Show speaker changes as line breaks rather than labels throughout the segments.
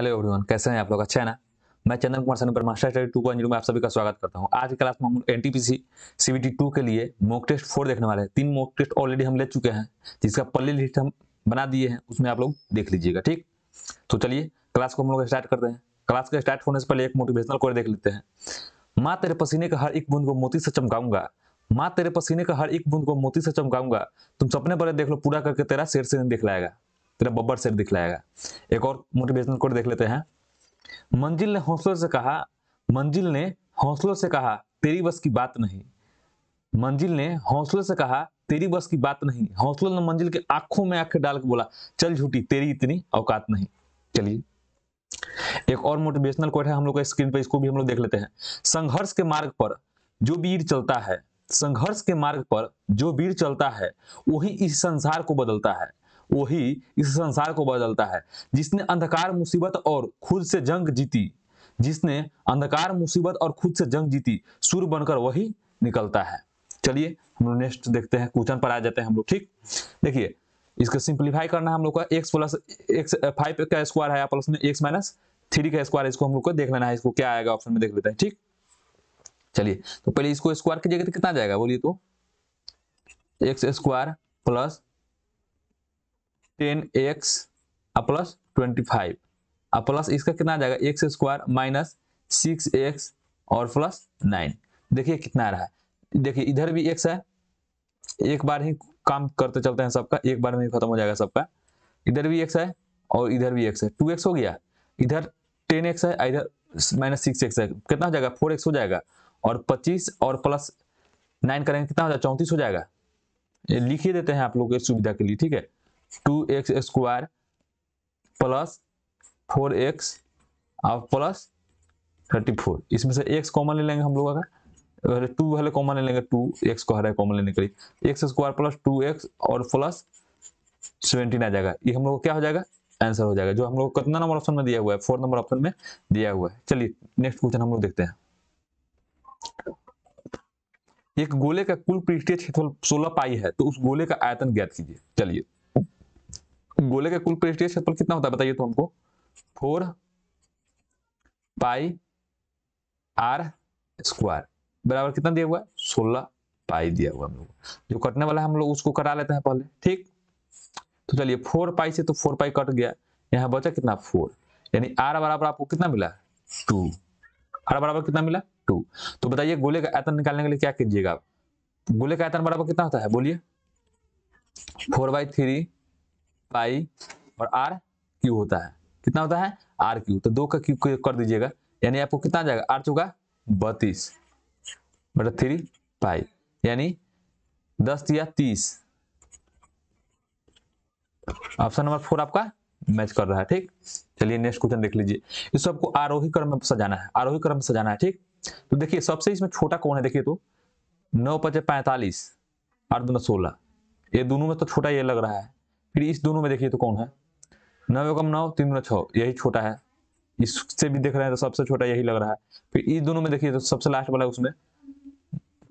Hello everyone कैसे हैं आप लोग अच्छा है ना मैं चंदन कुमार सनी पर मास्टर स्टडी टू पॉइंट में आप सभी का स्वागत करता हूं आज की क्लास में हम N T P C C B T two के लिए मॉक टेस्ट फोर देखने वाले हैं तीन मॉक टेस्ट ऑलरेडी हम ले चुके हैं जिसका पल्ली लिस्ट हम बना दिए हैं उसमें आप लोग देख लीजिएगा ठीक तो चलिए क्लास को हम लोग स्टार्ट करते हैं क्लास का स्टार्ट होने से पहले एक मोटिवेशनल कोड देख लेते हैं माँ तेरे पसीने का हर एक बूंद को मोती से चमकाऊंगा माँ तेरे पसीने का हर एक बूंद को मोती से चमकाऊंगा तुम सपने बड़े देख लो पूरा करके तेरा शेर से नहीं दिखलाएगा तेरा बब्बर शेर दिखलाएगा एक और मोटिवेशनल कोड देख लेते हैं मंजिल ने हौसलों से कहा मंजिल ने हौसलों से कहा तेरी बस की बात नहीं मंजिल ने हौसलों से कहा तेरी बस की बात नहीं हौसलों ने मंजिल की आंखों में आंखें डाल के बोला चल झूठी तेरी इतनी औकात नहीं चलिए एक और मोटिवेशनल कोट है हम लोग का स्क्रीन पर इसको भी हम लोग देख लेते हैं संघर्ष के मार्ग पर जो वीर चलता है संघर्ष के मार्ग पर जो वीर चलता है वही इस संसार को बदलता है वही इस संसार को बदलता है जिसने अंधकार मुसीबत और खुद से जंग जीती जिसने अंधकार मुसीबत और खुद से जंग जीती सूर्य बनकर वही निकलता है चलिए हम लोग नेक्स्ट देखते हैं क्वेश्चन पर आ जाते हैं हम लोग ठीक देखिए इसका सिंप्लीफाई करना हम लोग का एक्स प्लस एक्स फाइव का स्क्वायर है प्लस में एक्स माइनस थ्री का स्क्वायर इसको हम लोग को देख लेना है इसको क्या आएगा ऑप्शन में देख लेते हैं ठीक चलिए तो पहले इसको स्क्वायर की जगह कितना जाएगा बोलिए तो x square plus ten x plus twenty five और प्लस इसका कितना आ जाएगा x square minus six x और प्लस नाइन देखिए कितना रहा देखिए इधर भी एक्स है एक बार ही काम करते चलते हैं सबका एक बार में ही खत्म हो जाएगा सबका इधर भी एक्स है और इधर भी एक्स है टू एक्स हो गया इधर टेन एक्स है इधर माइनस सिक्स एक्स है कितना हो जाएगा फोर एक्स हो जाएगा और पच्चीस और प्लस नाइन करेंगे कितना हो जाएगा चौंतीस हो जाएगा लिख ही देते हैं आप लोग सुविधा के लिए ठीक है two x square plus four x और प्लस थर्टी फोर इसमें से एक्स कॉमन ले लेंगे हम लोग अगर टू वाले कॉमन ले लेंगे टू एक्स को हरा कॉमन लेने के लिए x square plus two x और प्लस सेवेंटीन आ जाएगा ये हम लोग को क्या हो जाएगा आंसर हो जाएगा जो हम लोग कितना नंबर ऑप्शन में दिया हुआ है फोर नंबर ऑप्शन में दिया हुआ है चलिए नेक्स्ट क्वेश्चन हम लोग देखते हैं एक गोले का कुल पृष्ठीय क्षेत्रफल सोलह पाई है तो उस गोले का आयतन ज्ञात कीजिए चलिए गोले का कुल पृष्ठीय क्षेत्रफल कितना होता है बताइए तो हमको फोर पाई आर स्क्वायर बराबर कितना दिया हुआ है सोलह पाई दिया हुआ हम लोग जो कटने वाला है हम लोग उसको करा लेते हैं पहले ठीक तो चलिए फोर पाई से तो फोर पाई कट गया यहाँ बचा कितना फोर यानी आर बराबर आपको कितना मिला टू आर बराबर कितना मिला टू तो बताइए गोले का आयतन निकालने के लिए क्या कीजिएगा आप गोले का आयतन बराबर कितना होता है बोलिए फोर बाई थ्री पाई और आर क्यू होता है कितना होता है आर क्यू तो दो का क्यू कर दीजिएगा यानी आपको कितना जाएगा आर चुका बत्तीस बटा थ्री पाई यानी दस या तीस ऑप्शन नंबर फोर आपका मैच कर रहा है ठीक चलिए नेक्स्ट क्वेश्चन देख लीजिए इस सबको आरोही क्रम में सजाना है आरोही क्रम में सजाना है ठीक तो देखिए सबसे इसमें छोटा कौन है देखिए तो नौ पचे पैंतालीस आठ दूना सोलह ये दोनों में तो छोटा ये लग रहा है फिर इस दोनों में देखिए तो कौन है नौ एकम नौ तीन गुना छः यही छोटा है इससे भी देख रहे हैं तो सबसे छोटा यही लग रहा है फिर इस दोनों में देखिए तो सबसे लास्ट वाला उसमें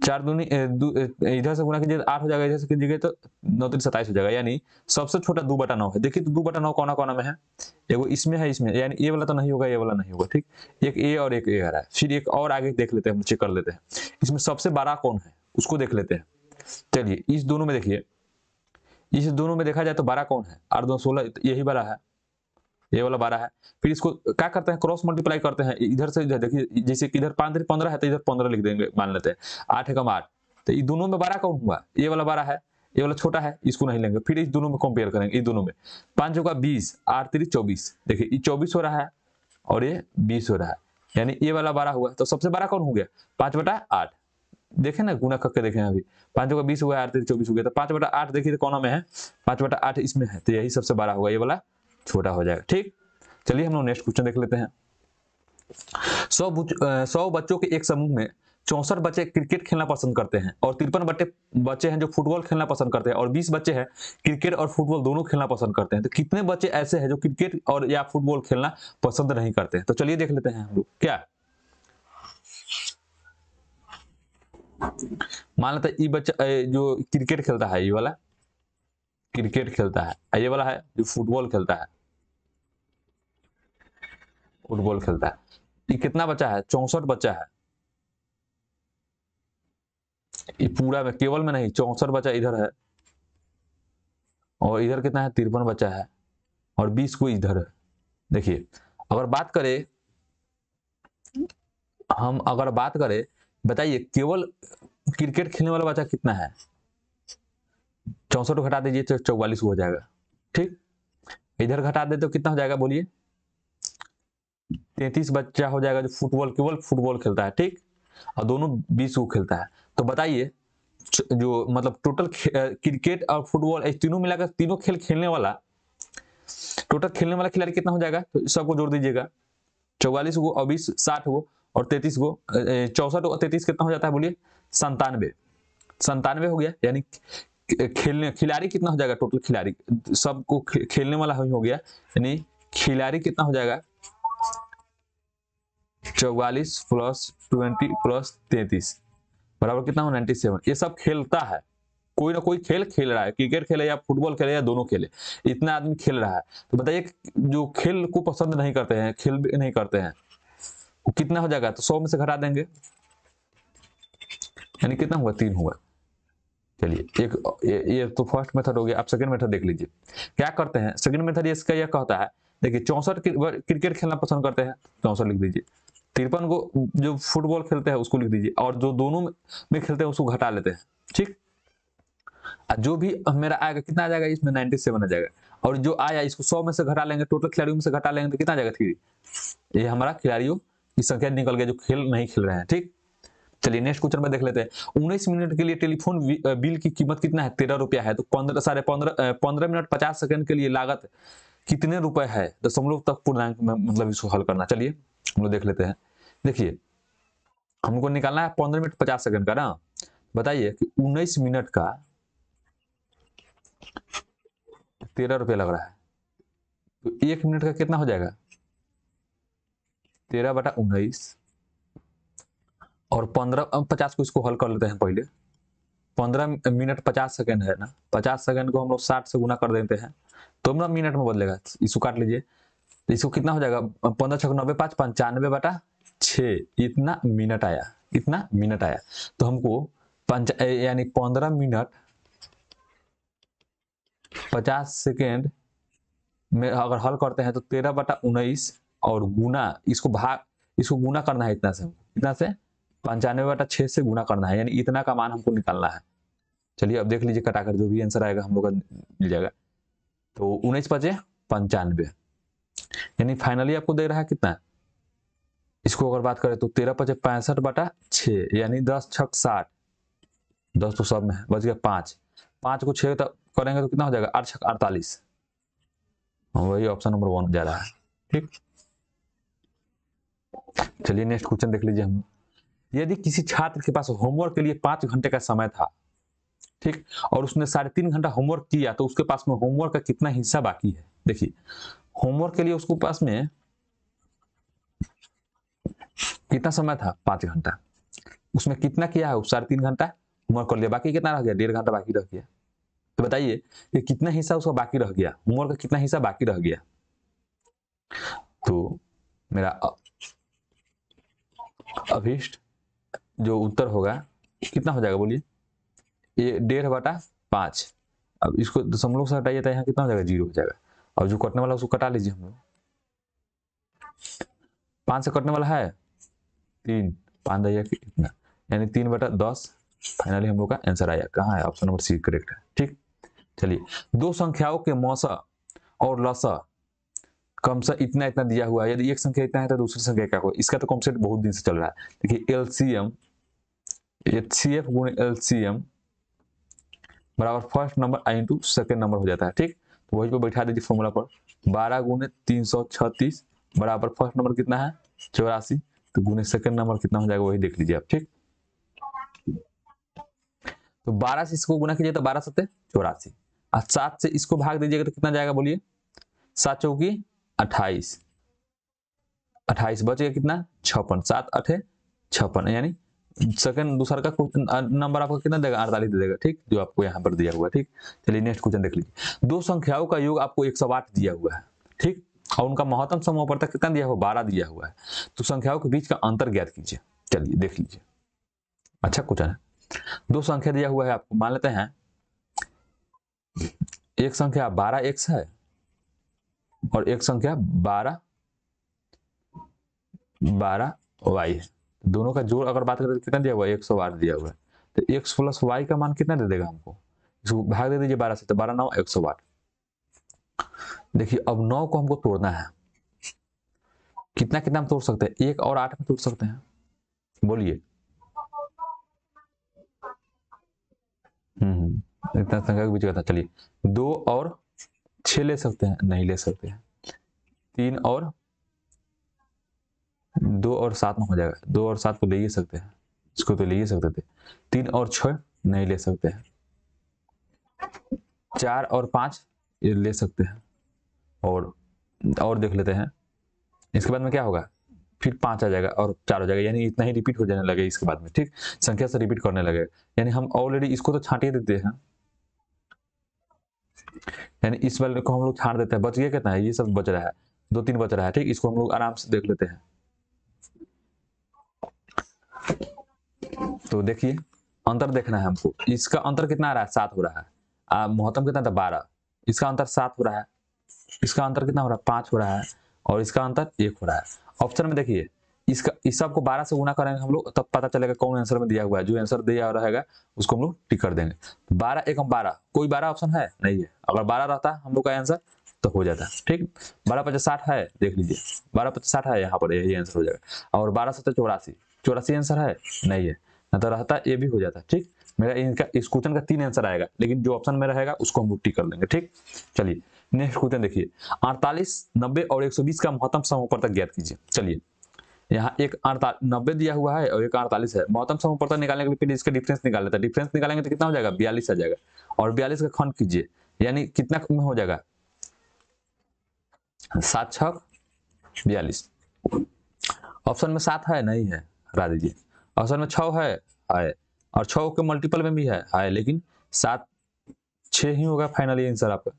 चार दूनी इधर से गुना कीजिए तो आठ हो जाएगा इधर से कीजिए तो नौ तीन सत्ताईस हो जाएगा यानी सबसे छोटा दो बटा नौ है देखिए तो दो बटा नौ कोना कोना में है एगो इसमें है इसमें यानी ए वाला तो नहीं होगा ये वाला नहीं होगा ठीक एक ए और एक ए आ रहा है फिर एक और आगे देख लेते हैं हम चेक कर लेते हैं इसमें सबसे बड़ा कौन है उसको देख लेते हैं चलिए इस दोनों में देखिए इस दोनों में देखा जाए तो बारह कौन है आठ दो सोलह यही वाला है ये वाला बारह है फिर इसको क्या करते हैं क्रॉस मल्टीप्लाई करते हैं इधर से इधर देखिए जैसे कि इधर पांच पंद्रह है तो इधर पंद्रह लिख देंगे मान लेते हैं आठ एकम आठ तो ये दोनों में बारह कौन हुआ ये वाला बारह है ये वाला छोटा है इसको नहीं लेंगे फिर इस दोनों में कंपेयर करेंगे इस दोनों में पांच होगा बीस आठ तिर चौबीस देखिए ये चौबीस हो रहा है और ये बीस हो रहा है यानी ये वाला बारह हुआ तो सबसे बारह कौन हो गया पांच बटा आठ देखे ना गुना करके देखे अभी पांच का बीस हुआ आठ चौबीस हो गया तो पांच बटा आठ देखिए तो कौन में है पांच बटा आठ इसमें है तो यही सबसे बड़ा होगा ये वाला छोटा हो जाएगा ठीक चलिए हम लोग नेक्स्ट क्वेश्चन देख लेते हैं सौ सौ बच्चों के एक समूह में चौसठ बच्चे क्रिकेट खेलना पसंद करते हैं और तिरपन बच्चे बच्चे हैं जो फुटबॉल खेलना पसंद करते हैं और बीस बच्चे हैं क्रिकेट और फुटबॉल दोनों खेलना पसंद करते हैं तो कितने बच्चे ऐसे हैं जो क्रिकेट और या फुटबॉल खेलना पसंद नहीं करते तो चलिए देख लेते हैं हम लोग क्या मान लेते ये बच्चा जो क्रिकेट खेलता है ये वाला क्रिकेट खेलता है ये वाला है जो फुटबॉल खेलता है फुटबॉल खेलता है ये कितना बच्चा है चौसठ बच्चा है ये पूरा में केवल में नहीं चौसठ बच्चा इधर है और इधर कितना है तिरपन बच्चा है और बीस को इधर है देखिए अगर बात करें हम अगर बात करें बताइए केवल क्रिकेट खेलने वाला बच्चा कितना है चौसठ घटा दीजिए तो चौवालीस हो जाएगा ठीक इधर घटा दे तो कितना हो जाएगा बोलिए तैतीस बच्चा हो जाएगा जो फुटबॉल केवल फुटबॉल खेलता है ठीक और दोनों बीस को खेलता है तो बताइए जो मतलब टोटल क्रिकेट और फुटबॉल तीनों मिलाकर तीनों खेल खेलने वाला टोटल खेलने वाला खिलाड़ी कितना हो जाएगा तो सबको जोड़ दीजिएगा चौवालीस हो और बीस साठ हो और तैतीस गो चौसठ तैतीस कितना हो जाता है बोलिए संतानवे संतानवे हो गया यानी खेलने खिलाड़ी कितना हो जाएगा टोटल खिलाड़ी सबको खेलने वाला हो गया यानी खिलाड़ी कितना हो जाएगा चौवालीस प्लस ट्वेंटी प्लस तैतीस बराबर कितना हो नाइन्टी सेवन ये सब खेलता है कोई ना कोई खेल खेल रहा है क्रिकेट खेले या फुटबॉल खेले या दोनों खेले इतना आदमी खेल रहा है तो बताइए जो खेल को पसंद नहीं करते हैं खेल नहीं करते हैं वो कितना हो जाएगा तो सौ में से घटा देंगे यानी कितना हुआ तीन हुआ चलिए एक ये, ये तो फर्स्ट मेथड हो गया आप सेकंड मेथड देख लीजिए क्या करते हैं सेकंड मेथड इसका यह कहता है देखिए चौंसठ क्रिकेट खेलना पसंद करते हैं चौंसठ लिख दीजिए तिरपन को जो फुटबॉल खेलते हैं उसको लिख दीजिए और जो दोनों में खेलते हैं उसको घटा लेते हैं ठीक जो भी मेरा आएगा कितना आ जाएगा इसमें नाइनटी सेवन आ जाएगा और जो आया इसको सौ में से घटा लेंगे टोटल खिलाड़ियों में से घटा लेंगे तो कितना आ जाएगा थ्री ये हमारा खिलाड़ियों की संख्या निकल गया जो खेल नहीं खेल रहे हैं ठीक चलिए नेक्स्ट क्वेश्चन में देख लेते हैं उन्नीस मिनट के लिए टेलीफोन बिल की कीमत कितना है तेरह रुपया है तो पंद्रह साढ़े पंद्रह पंद्रह मिनट पचास सेकंड के लिए लागत कितने रुपए है हम तो लोग तक पूर्णांक में मतलब इसको हल करना चलिए हम लोग देख लेते हैं देखिए हमको निकालना है पंद्रह मिनट पचास सेकंड का ना बताइए कि उन्नीस मिनट का तेरह रुपया लग रहा है तो एक मिनट का कितना हो जाएगा तेरह बटा उन्नीस और पंद्रह पचास को इसको हल कर लेते हैं पहले पंद्रह मिनट पचास सेकेंड है ना पचास सेकेंड को हम लोग साठ से गुना कर देते हैं तो ना मिनट में बदलेगा इसको काट लीजिए तो इसको कितना हो जाएगा पंद्रह छः नब्बे पाँच पंचानवे बटा छः इतना मिनट आया इतना मिनट आया तो हमको पंच यानी पंद्रह मिनट पचास सेकेंड में अगर हल करते हैं तो तेरह बटा उन्नीस और गुना इसको भाग इसको गुना करना है इतना से इतना से पंचानवे बटा छः से गुना करना है यानी इतना का मान हमको निकालना है चलिए अब देख लीजिए कटाकर जो भी आंसर आएगा हम लोग का मिल जाएगा तो उन्नीस पचे पंचानवे यानी फाइनली आपको दे रहा है कितना इसको अगर बात करें तो तेरह पचे पैंसठ बटा छः यानी दस छक साठ दस तो सब में बच गया पाँच पाँच को छः करेंगे तो कितना हो जाएगा आठ छक अड़तालीस हाँ, वही ऑप्शन नंबर वन जा रहा है ठीक चलिए नेक्स्ट क्वेश्चन देख लीजिए हम यदि किसी छात्र के पास होमवर्क के लिए पांच घंटे का समय था ठीक और उसने साढ़े तीन घंटा होमवर्क किया तो उसके पास में होमवर्क का कितना हिस्सा बाकी है देखिए होमवर्क के लिए उसके पास में कितना समय था पांच घंटा उसमें कितना किया है साढ़े तीन घंटा होमवर्क कर लिया बाकी कितना रह गया डेढ़ घंटा बाकी रह गया तो बताइए कि कितना हिस्सा उसका बाकी रह गया होमवर्क का कितना हिस्सा बाकी रह गया तो मेरा अभिष्ट जो उत्तर होगा कितना हो जाएगा बोलिए ये डेढ़ बटा पाँच अब इसको दशमलव तो से हटाइए तो यहाँ कितना हो जाएगा जीरो हो जाएगा अब जो कटने वाला उसको कटा लीजिए हम लोग पाँच से कटने वाला है तीन पाँच जाइए कितना यानी तीन बटा दस फाइनली हम लोग का आंसर आया कहाँ है ऑप्शन नंबर सी करेक्ट है ठीक चलिए दो संख्याओं के मौसा और लसा कम सा इतना इतना दिया हुआ है यदि एक संख्या इतना है तो दूसरी संख्या क्या हो इसका तो कॉन्सेप्ट बहुत दिन से चल रहा है देखिए L C M H C F गुण एल सी एम बराबर फर्स्ट नंबर आई इंटू सेकेंड नंबर हो जाता है ठीक तो वही पर बैठा दीजिए फॉर्मूला पर बारह गुण तीन सौ छत्तीस बराबर फर्स्ट नंबर कितना है चौरासी तो गुण सेकेंड नंबर कितना हो जाएगा वही देख लीजिए आप ठीक तो बारह से इसको गुना कीजिए तो बारह सत्य चौरासी और सात से इसको भाग दीजिएगा तो कितना जाएगा बोलिए सात चौकी अट्ठाईस अट्ठाईस बचेगा कितना छप्पन सात अठे छप्पन यानी सेकंड दूसरा का नंबर आपको कितना देगा अड़तालीस देगा ठीक जो आपको यहाँ पर दिया हुआ है ठीक चलिए नेक्स्ट क्वेश्चन देख लीजिए दो संख्याओं का योग आपको 108 दिया हुआ है ठीक और उनका महत्तम समूह पर तक कितना दिया हुआ बारह दिया हुआ है तो संख्याओं के बीच का अंतर ज्ञात कीजिए चलिए देख लीजिए अच्छा क्वेश्चन है दो संख्या दिया हुआ है आपको मान लेते हैं एक संख्या बारह एक्स है और एक संख्या बारह बारह वाई दोनों का जोड़ अगर बात करें तो कितना दिया हुआ है एक सौ बारह दिया हुआ है तो एक्स प्लस वाई का मान कितना दे देगा हमको इसको भाग दे दीजिए बारह से तो बारह नौ एक सौ बारह देखिए अब नौ को हमको तोड़ना है कितना कितना हम तोड़ सकते हैं एक और आठ में तोड़ सकते हैं बोलिए हम्म, हम्म। इतना संख्या के बीच का था चलिए दो और छह ले सकते हैं नहीं ले सकते हैं तीन और दो और सात में हो जाएगा दो और सात को ले ही सकते हैं इसको तो ले ही सकते थे तीन और छ नहीं ले सकते हैं चार और पांच ये ले सकते हैं और और देख लेते हैं इसके बाद में क्या होगा फिर पांच आ जाएगा और चार हो जाएगा यानी इतना ही रिपीट हो जाने लगे इसके बाद में ठीक संख्या से रिपीट करने लगे यानी हम ऑलरेडी इसको तो छांटे देते हैं यानी इस वाले को हम लोग छाड़ देते हैं बच गया कितना है ये सब बच रहा है दो तीन बच रहा है ठीक इसको हम लोग आराम से देख लेते हैं तो देखिए अंतर देखना है हमको इसका अंतर कितना आ रहा है सात हो रहा है मोहतम कितना था बारह इसका अंतर सात हो रहा है इसका अंतर कितना हो रहा है पांच हो रहा है और इसका अंतर एक हो रहा है ऑप्शन में देखिए इसका इस सबको 12 से गुना करेंगे हम लोग तब पता चलेगा कौन आंसर में दिया हुआ है जो आंसर दिया रहेगा उसको हम लोग टिक कर देंगे बारह एकम बारह कोई बारह ऑप्शन है नहीं है अगर बारह रहता हम लोग का आंसर तो हो जाता ठीक बारह पचास साठ है देख लीजिए बारह पचास साठ है यहाँ पर यही आंसर हो जाएगा और बारह सत्तर चौरासी चौरासी आंसर है नहीं है न तो रहता ये भी हो जाता ठीक मेरा इनका इस क्वेश्चन का तीन आंसर आएगा लेकिन जो ऑप्शन में रहेगा उसको हम लोग टिक कर लेंगे ठीक चलिए नेक्स्ट क्वेश्चन देखिए अड़तालीस नब्बे और एक सौ बीस का महत्तम समापन तक ज्ञात कीजिए चलिए यहाँ एक अड़तालीस नब्बे दिया हुआ है और एक अड़तालीस है मौतम समापवर्तन तो निकालने के लिए फिर इसका डिफरेंस निकाल लेता है डिफरेंस निकालेंगे तो कितना हो जाएगा बयालीस आ जाएगा और बयालीस का खंड कीजिए यानी कितना में हो जाएगा सात छ बयालीस ऑप्शन में सात है नहीं है हटा दीजिए ऑप्शन में छ है आए और छ के मल्टीपल में भी है आए लेकिन सात छ ही होगा फाइनली आंसर आपका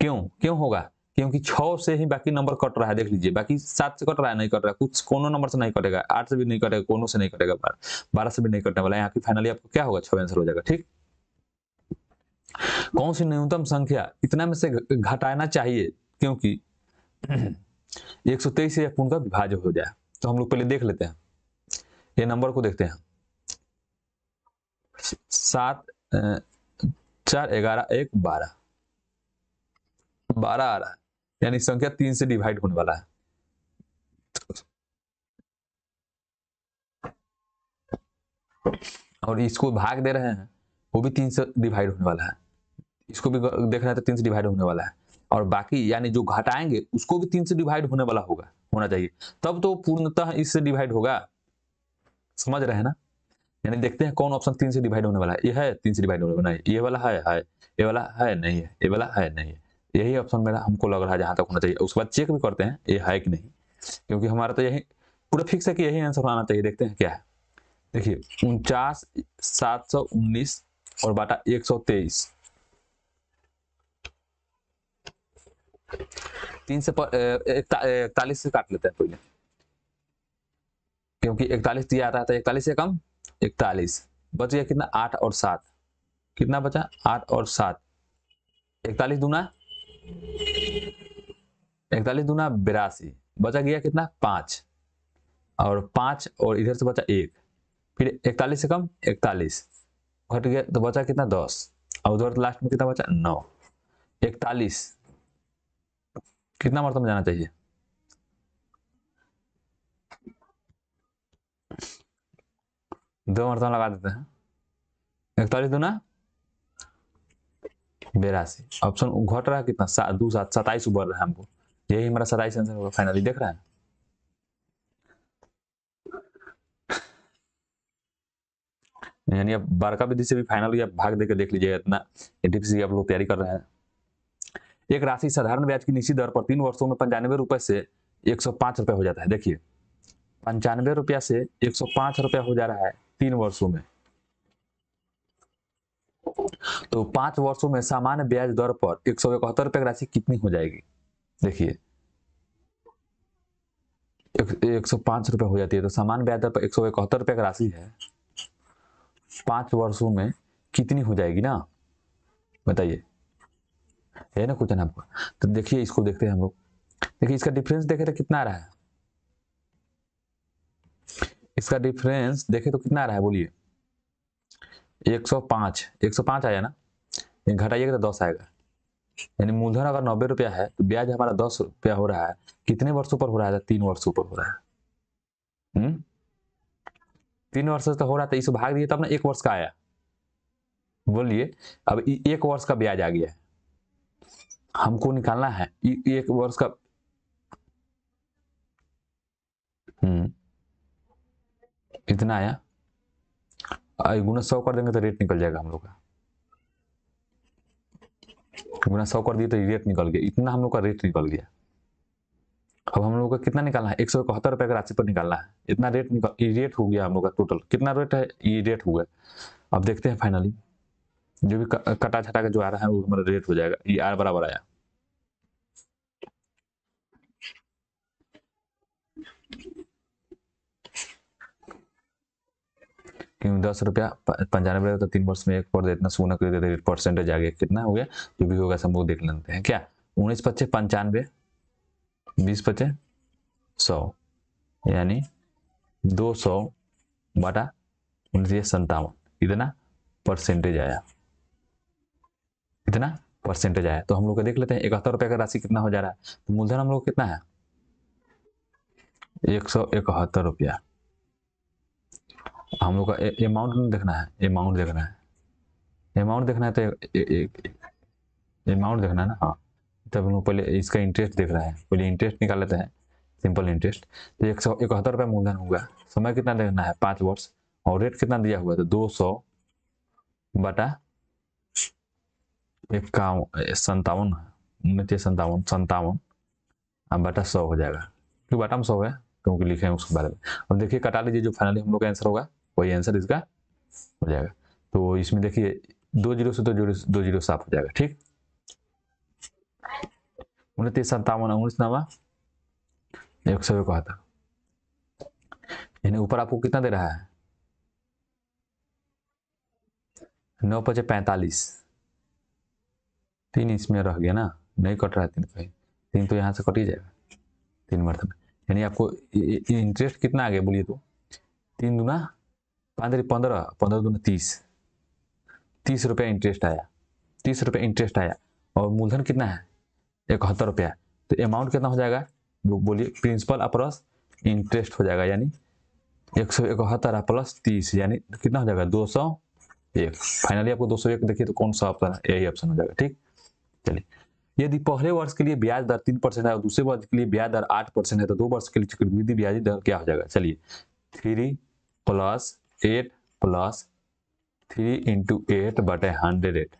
क्यों क्यों होगा क्योंकि छ से ही बाकी नंबर कट रहा है देख लीजिए बाकी सात से कट रहा है नहीं कट रहा है कुछ कोनो नंबर से नहीं कटेगा आठ से भी नहीं कटेगा कोनो से नहीं कटेगा बार बारह से भी नहीं कटने वाला यहाँ की फाइनली आपको क्या होगा छः आंसर हो जाएगा ठीक कौन सी न्यूनतम संख्या इतना में से घटाना चाहिए क्योंकि एक सौ तेईस या पूर्ण का विभाज्य हो जाए तो हम लोग पहले देख लेते हैं ये नंबर को देखते हैं सात चार ग्यारह एक बारह बारह आ रहा है यानी संख्या तीन से डिवाइड होने वाला है और इसको भाग दे रहे हैं वो भी तीन से डिवाइड होने वाला है इसको भी देख रहे हैं तो तीन से डिवाइड होने वाला है और बाकी यानी जो घटाएंगे उसको भी तीन से डिवाइड होने वाला होगा होना चाहिए तब तो पूर्णतः इससे डिवाइड होगा समझ रहे हैं ना यानी देखते हैं कौन ऑप्शन तीन से डिवाइड होने वाला है ये है तीन से डिवाइड होने वाला है ये वाला है, है ये वाला है नहीं है ये वाला है नहीं है यही ऑप्शन मेरा हमको लग रहा है जहाँ तक होना चाहिए उसके बाद चेक भी करते हैं ये है कि नहीं क्योंकि हमारा तो यही पूरा फिक्स है कि यही आंसर आना चाहिए देखते हैं क्या है देखिए उनचास सात सौ उन्नीस और बाटा एक सौ तेईस तीन से इकतालीस से काट लेते हैं पहले क्योंकि इकतालीस दिया रहा था इकतालीस से कम इकतालीस बच गया कितना आठ और सात कितना बचा आठ और सात इकतालीस दूना इकतालीस दूना बिरासी बचा गया कितना पांच और पांच और इधर से बचा एक फिर इकतालीस से कम इकतालीस घट गया तो बचा कितना दस और उधर लास्ट में कितना बचा नौ इकतालीस कितना मरतब जाना चाहिए दो मरतब लगा देते हैं इकतालीस दूना बेरासी ऑप्शन घट रहा है कितना सा, दो सात सताइस उबर रहा है हमको यही हमारा सताइस आंसर होगा फाइनली देख रहा है यानी अब बारका विधि से भी फाइनल या भाग देकर देख लीजिएगा इतना एटीपीसी आप लोग तैयारी कर रहे हैं एक राशि साधारण ब्याज की निश्चित दर पर तीन वर्षों में पंचानवे रुपए से एक सौ पांच रुपया हो जाता है देखिए पंचानवे रुपया से एक सौ पांच रुपया हो जा रहा है तीन वर्षों में तो पांच वर्षों में सामान्य ब्याज दर पर एक सौ इकहत्तर रुपये की राशि कितनी हो जाएगी देखिए एक सौ पांच रुपये हो जाती है तो सामान्य ब्याज दर पर एक सौ इकहत्तर रुपये की राशि है पांच वर्षों में कितनी हो जाएगी ना बताइए है ना क्वेश्चन आपका तो देखिए इसको देखते हैं हम लोग देखिए इसका डिफरेंस देखे तो कितना आ रहा है इसका डिफरेंस देखे तो कितना आ रहा है बोलिए एक सौ पाँच एक सौ पाँच आया ना ये घटाइएगा तो दस आएगा यानी मूलधन अगर नब्बे रुपया है तो ब्याज हमारा दस रुपया हो रहा है कितने वर्ष ऊपर हो रहा है तो तीन वर्ष ऊपर हो रहा है हम्म तीन वर्ष तो हो रहा था तो इसे भाग दिए तब तो ना एक वर्ष का आया बोलिए अब एक वर्ष का ब्याज आ गया है हमको निकालना है एक वर्ष का हम्म इतना आया हाँ, गुना सौ कर देंगे तो रेट निकल जाएगा हम लोग का गुना सौ कर दिए तो रेट निकल गया इतना हम लोग का रेट निकल गया अब हम लोग का कितना निकालना है एक सौ इकहत्तर रुपये का राशि पर निकालना है इतना रेट निकल ये रेट हो गया हम लोग का टोटल कितना रेट है ये रेट हो गया अब देखते हैं फाइनली जो भी कटा छटा का जो आ रहा है वो हमारा रेट हो जाएगा ये आर बराबर आया क्योंकि दस रुपया पंचानवे तो तीन वर्ष में एक पर इतना सोना खरीद थे परसेंटेज आ गया कितना हो गया जो भी होगा सब लोग देख लेते हैं क्या उन्नीस पच्चे पंचानवे बीस पच्चे सौ यानी दो सौ बाटा उन्नीस संतावन इतना परसेंटेज आया इतना परसेंटेज आया तो हम लोग देख लेते हैं इकहत्तर रुपये का राशि कितना हो जा रहा है तो मूलधन हम लोग कितना है एक सौ इकहत्तर रुपया हम लोग का अमाउंट नहीं देखना है अमाउंट देखना है अमाउंट देखना है तो अमाउंट देखना है ना हाँ तब हम लोग पहले इसका इंटरेस्ट देख रहा है पहले इंटरेस्ट निकाल लेते हैं सिंपल इंटरेस्ट तो एक सौ इकहत्तर रुपये मूलधन होगा समय कितना देखना है पाँच वर्ष और रेट कितना दिया हुआ है तो दो सौ बटा इक्यावन संतावन उन्नीस संतावन संतावन बटा सौ हो जाएगा क्योंकि बटा में सौ है क्योंकि लिखे हैं उसके बारे में अब देखिए कटा लीजिए जो फाइनली हम लोग का आंसर होगा वही आंसर इसका हो जाएगा तो इसमें देखिए दो जीरो से तो जीरो दो जीरो साफ हो जाएगा ठीक उनतीस सत्तावन उन्नीस नवा एक सौ कहा था यानी ऊपर आपको कितना दे रहा है नौ पचे पैंतालीस तीन इसमें रह गया ना नहीं कट रहा है तीन कहीं तीन तो यहाँ से कट ही जाएगा तीन में यानी आपको इंटरेस्ट कितना आ गया बोलिए तो तीन दुना पंद्रह पंद्रह पंद्रह दून तीस तीस रुपया इंटरेस्ट आया तीस रुपया इंटरेस्ट आया और मूलधन कितना है इकहत्तर रुपया तो अमाउंट कितना हो जाएगा बोलिए प्रिंसिपल प्लस इंटरेस्ट हो जाएगा यानी एक सौ इकहत्तर प्लस तीस यानी कितना हो जाएगा दो सौ एक फाइनली आपको दो सौ एक देखिए तो कौन सा ऑप्शन यही ऑप्शन हो जाएगा ठीक चलिए यदि पहले वर्ष के लिए ब्याज दर तीन परसेंट है और दूसरे वर्ष के लिए ब्याज दर आठ परसेंट है तो दो वर्ष के लिए चक्रवृद्धि ब्याज दर क्या हो जाएगा चलिए three plus eight plus three into eight बटे हंड्रेड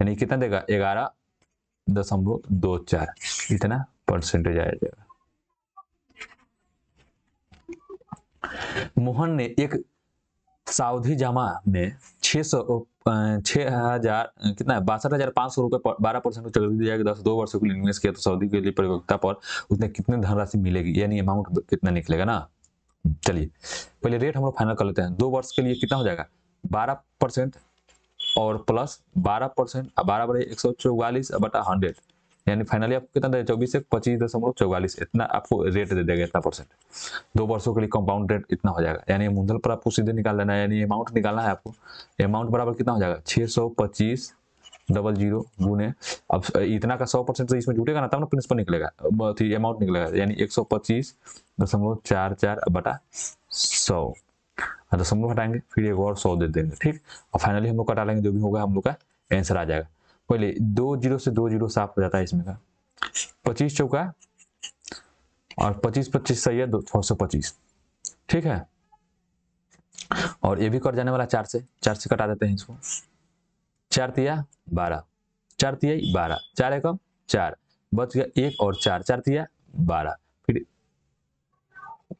यानी कितना देगा ग्यारह दशमलव दो चार इतना परसेंटेज आ जाएगा मोहन ने एक सावधि जमा में छह सौ छह हजार कितना है बासठ हजार पांच सौ रुपए बारह परसेंट चल दिया दस दो वर्षों के लिए इन्वेस्ट किया तो सऊदी के लिए परिपक्वता पर उसने कितने धनराशि मिलेगी यानी अमाउंट कितना निकलेगा ना चलिए पहले रेट हम लोग फाइनल कर लेते हैं दो वर्ष के लिए कितना हो जाएगा बारह परसेंट और प्लस बारह परसेंट बारह बड़े एक सौ चौवालीस बटा हंड्रेड यानी फाइनली आपको कितना दे चौबीस से पच्चीस दशमलव चौवालीस इतना आपको रेट दे देगा इतना परसेंट दो वर्षों के लिए कंपाउंड रेट इतना हो जाएगा यानी मूलधन पर आपको सीधे निकाल लेना है यानी अमाउंट निकालना है आपको अमाउंट बराबर कितना हो जाएगा छः सौ पच्चीस डबल जीरो गुने अब इतना का सौ परसेंट तो इसमें जुटेगा ना तब ना प्रिंसिपल निकलेगा अमाउंट निकलेगा यानी एक सौ पच्चीस दशमलव चार चार बटा सौ हाँ, दशमलव हटाएंगे फिर एक और सौ दे देंगे ठीक और फाइनली हम लोग कटा लेंगे जो भी होगा हम लोग का आंसर आ जाएगा पहले दो जीरो से दो जीरो साफ हो जाता है इसमें का पच्चीस चौका और पच्चीस पच्चीस सही है दो सौ पच्चीस ठीक है और ये भी कट जाने वाला चार से चार से कटा देते हैं इसको चार तिया बारह चार तिया बारह चार एक चार बच गया एक और चार चार तिया बारह फिर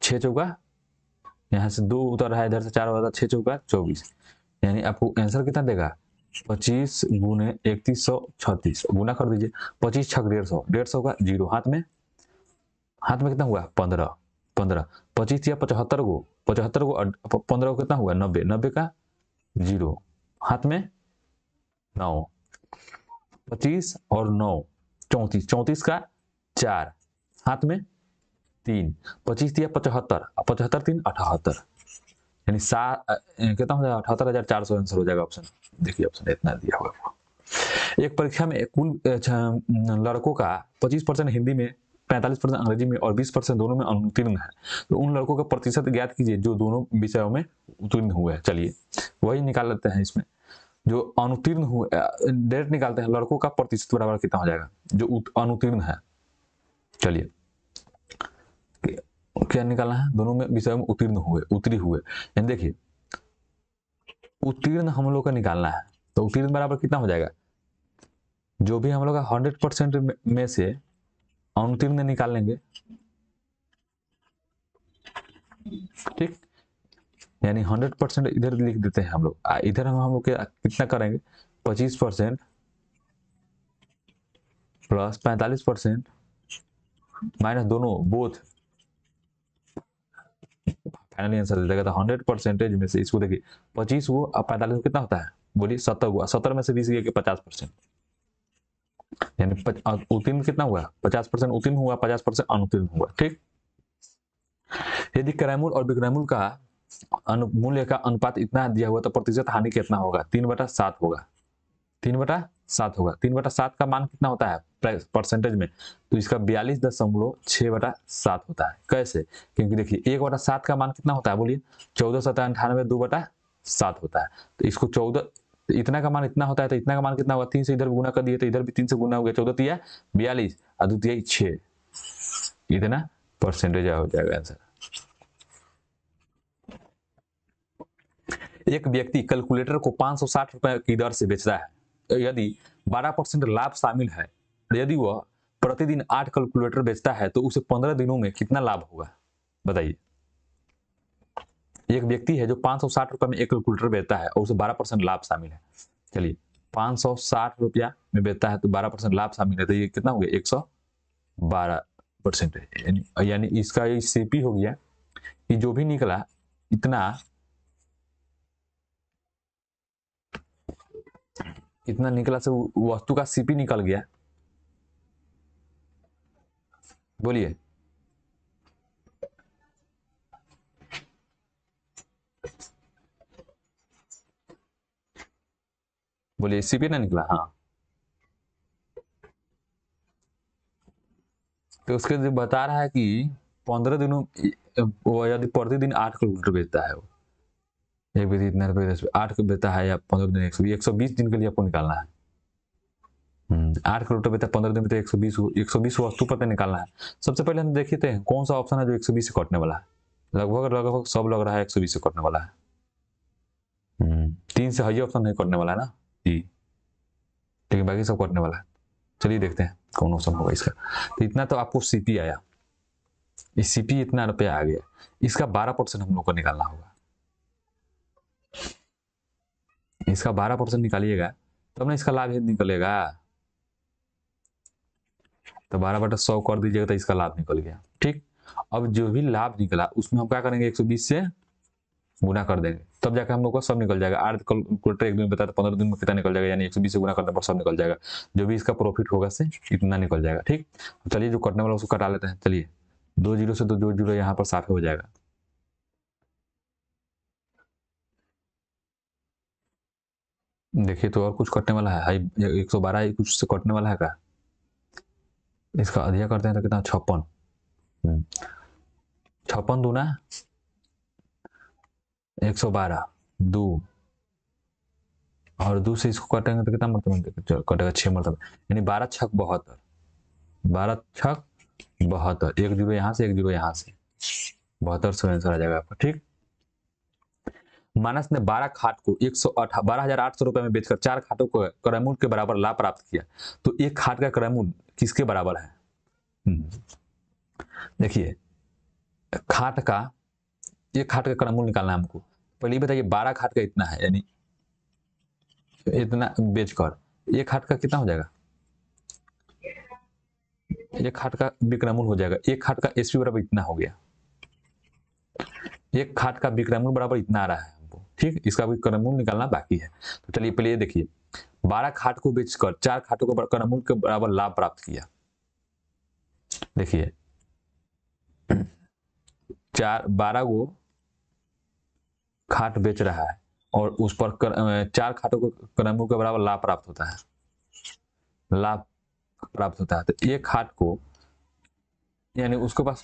छः चौका यहाँ से दो उतर रहा है इधर से चार होता तो छः चौका चौबीस यानी आपको आंसर कितना देगा पच्चीस गुने इकतीस सौ छत्तीस गुना कर दीजिए पच्चीस छक डेढ़ सौ डेढ़ सौ का जीरो हाथ में हाथ में कितना हुआ पंद्रह पंद्रह पच्चीस या पचहत्तर को पचहत्तर को पंद्रह को कितना हुआ नब्बे नब्बे का जीरो हाथ में नौ पच्चीस और नौ चौंतीस चौंतीस का चार हाथ में तीन पच्चीस दिया पचहत्तर पचहत्तर तीन अठहत्तर यानी सात कितना हो जाएगा अठहत्तर हजार चार सौ आंसर हो जाएगा ऑप्शन देखिए ऑप्शन इतना दिया हुआ एक परीक्षा में कुल लड़कों का पच्चीस परसेंट हिंदी में पैंतालीस परसेंट अंग्रेजी में और बीस परसेंट दोनों में अनुतीर्ण है तो उन लड़कों का प्रतिशत ज्ञात कीजिए जो दोनों विषयों में उत्तीर्ण हुए हैं चलिए वही निकाल लेते हैं इसमें जो अनुतीर्ण हुए डेट निकालते हैं लड़कों का प्रतिशत बराबर कितना हो जाएगा जो अनुतीर्ण है चलिए क्या निकालना है दोनों में विषय में उत्तीर्ण हुए उत्तरी हुए देखिए उत्तीर्ण हम लोग का निकालना है तो उत्तीर्ण बराबर कितना हो जाएगा जो भी हम लोग का हंड्रेड परसेंट में से अनुतीर्ण निकाल लेंगे ठीक यानी हंड्रेड परसेंट इधर लिख देते हैं हम लोग इधर हम हम लोग कितना करेंगे पच्चीस परसेंट प्लस पैंतालीस परसेंट माइनस दोनों बोथ फाइनली आंसर दे देगा तो हंड्रेड परसेंटेज में से इसको देखिए पच्चीस को अब पैंतालीस कितना होता है बोलिए सत्तर हुआ सत्तर में से बीस गया पचास परसेंट यानी उत्तीर्ण कितना हुआ पचास परसेंट उत्तीर्ण हुआ पचास परसेंट अनुत्तीर्ण हुआ ठीक यदि क्रैमूल और विक्रैमूल का मूल्य का अनुपात इतना दिया हुआ तो प्रतिशत हानि कितना होगा तीन बटा सात होगा तीन बटा सात होगा तीन बटा सात का मान कितना होता है परसेंटेज में तो इसका बयालीस दशमलव छह बटा सात होता है कैसे क्योंकि देखिए एक बटा सात का मान कितना होता है बोलिए चौदह सत्रह अंठानवे दो बटा सात होता है तो इसको चौदह तो इतना का मान इतना होता है तो इतना का मान कितना होगा तीन से इधर गुना कर दिए तो इधर भी तीन से गुना हो गया चौदह तिया बयालीस और द्वितीय छः इतना परसेंटेज हो जाएगा आंसर एक व्यक्ति कैलकुलेटर को पाँच सौ साठ रुपये की दर से बेचता है यदि बारह परसेंट लाभ शामिल है यदि वह प्रतिदिन आठ कैलकुलेटर बेचता है तो उसे पंद्रह दिनों में कितना लाभ होगा बताइए एक व्यक्ति है जो पांच सौ साठ रुपए में एक कैलकुलेटर बेचता है और उसे बारह परसेंट लाभ शामिल है चलिए पांच सौ साठ रुपया में बेचता है तो बारह परसेंट लाभ शामिल है तो ये कितना हो गया एक सौ बारह परसेंट यानी इसका सीपी हो गया कि जो भी निकला इतना इतना निकला से वस्तु का सीपी निकल गया बोलिए बोलिए सीपी ना निकला हाँ तो उसके बता रहा है कि पंद्रह दिनों यदि प्रतिदिन आठ किलोमीटर बेचता है वो एक बजे इतना रुपये आठ को बेता है या पंद्रह दिन एक सौ एक सौ बीस दिन के लिए आपको निकालना है हम्म, आठ करोड़ रुपये पंद्रह दिन में तो एक सौ बीस एक सौ बीस वस्तु पर तो निकालना है सबसे पहले हम देखते तो हैं कौन सा ऑप्शन है जो एक सौ बीस से कटने वाला है लगभग लगभग सब लग रहा है एक सौ बीस से कटने वाला है हम्म, तीन से हाई ऑप्शन नहीं कटने वाला है ना जी लेकिन बाकी सब कटने वाला है चलिए देखते हैं कौन ऑप्शन होगा इसका तो इतना तो आपको सीपी आया सीपी इतना रुपया आ गया इसका बारह परसेंट हम लोग को निकालना होगा इसका बारह परसेंट निकालिएगा तब तो ना इसका लाभ निकलेगा तो बारह बटा सौ कर दीजिएगा तो इसका लाभ निकल गया ठीक अब जो भी लाभ निकला उसमें हम क्या करेंगे 120 से गुना कर देंगे तब जाकर हम लोग का सब निकल जाएगा आठ कलकुलेटर एक दिन बताया तो पंद्रह दिन में कितना निकल जाएगा यानी बीस से गुना करने पर सब निकल जाएगा जो भी इसका प्रॉफिट होगा से इतना निकल जाएगा ठीक चलिए जो कटने वाला उसको कटा लेते हैं चलिए दो जीरो से तो दो जीरो यहाँ पर साफ हो जाएगा देखिए तो और कुछ कटने वाला है हाई एक सौ बारह कुछ से कटने वाला है क्या इसका अधिया करते हैं तो कितना छप्पन हम्म। छप्पन ना एक सौ बारह दो और दो से इसको कटेंगे तो कितना मतलब कटेगा छह मतलब यानी बारह छक बहत्तर बारह छक बहत्तर एक जीरो यहाँ से एक जीरो यहाँ से बहत्तर सौ आंसर आ जाएगा आपका ठीक मानस ने 12 खाट को एक सौ बारह हजार आठ सौ रुपए में बेचकर चार खाटों को क्रयमूल के बराबर लाभ प्राप्त किया तो एक खाट का क्रयमूल किसके बराबर है हम्म। देखिए खाट का एक खाट का क्रयमूल निकालना हमको पहले बताइए बारह खाट का इतना है यानी इतना बेचकर एक खाट का कितना हो जाएगा एक खाट का विक्रमूल हो जाएगा एक खाट का एसपी बराबर इतना हो गया एक खाट का विक्रमूल बराबर इतना आ रहा है ठीक इसका भी कर्मूल निकालना बाकी है तो चलिए पहले देखिए बारह खाट को बेचकर चार खाटों को करमूल के बराबर लाभ प्राप्त किया देखिए चार बारह गो खाट बेच रहा है और उस पर कर, चार खाटों को करमूल के बराबर लाभ प्राप्त होता है लाभ प्राप्त होता है तो एक खाट को यानी उसके पास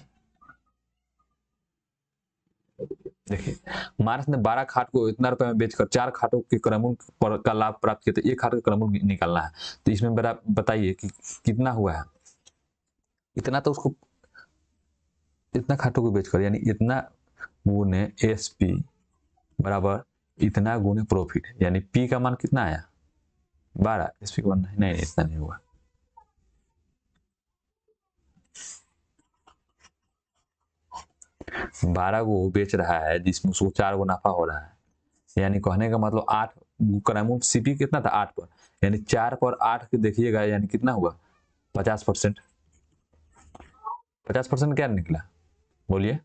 देखिए मानस ने बारह खाट को इतना रुपए में बेचकर चार खाटों के क्रमूल का लाभ प्राप्त किया तो एक खाट का क्रमूल निकालना है तो इसमें मेरा बताइए कि कितना हुआ है इतना तो उसको इतना खाटों को बेचकर यानी इतना गुने एस पी बराबर इतना गुने प्रॉफिट यानी पी का मान कितना आया बारह एस पी का मान नहीं, नहीं इतना नहीं हुआ बारह गो बेच रहा है जिसमें उसको चार गो नफा हो रहा है यानी कहने का मतलब आठ करामो सीपी कितना था आठ पर यानी चार पर आठ देखिएगा यानी कितना हुआ पचास परसेंट पचास परसेंट क्या निकला बोलिए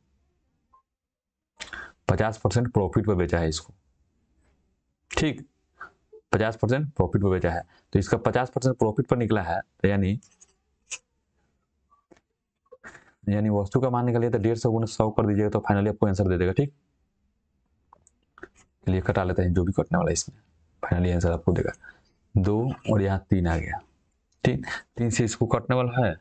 पचास परसेंट प्रॉफिट पर बेचा है इसको ठीक पचास परसेंट प्रॉफिट पर बेचा है तो इसका पचास परसेंट प्रॉफिट पर निकला है तो यानी यानी वस्तु का मान निकालिए तो डेढ़ सौ गुण सौ कर दीजिएगा तो फाइनली आपको आंसर दे देगा ठीक चलिए कटा लेते हैं जो भी कटने वाला है इसमें फाइनली आंसर आपको देगा दो और यहाँ तीन आ गया ठीक तीन से इसको कटने वाला है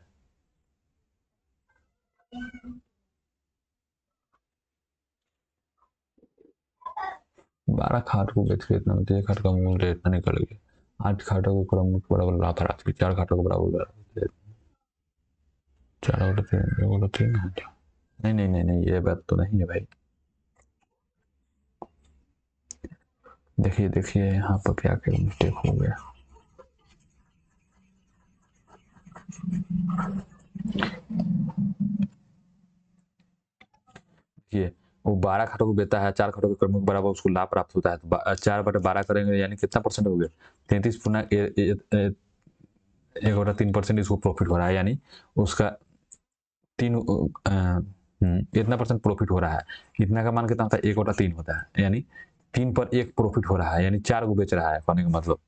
बारह खाट को बेच इतना तेरह तो खाट का मूल इतना निकल गया आठ खाटों को क्रम बराबर लाभ चार खाटों को बराबर चार बोला तीन ये बोला तीन हो जाओ नहीं नहीं नहीं ये बात तो नहीं है भाई देखिए देखिए यहाँ पर क्या क्या मिस्टेक हो गया वो बारह खटों को बेता है चार खटों के क्रम के बराबर उसको लाभ प्राप्त होता है तो चार बटे बारह करेंगे यानी कितना परसेंट हो गया तैंतीस पुनः एक बटा तीन परसेंट इसको प्रॉफिट हो रहा है यानी उसका तीन हम्म, इतना परसेंट प्रॉफिट हो रहा है इतना का मान कितना होता है एक वोटा तीन होता है यानी तीन पर एक प्रॉफिट हो रहा है यानी चार को बेच रहा है कहने का मतलब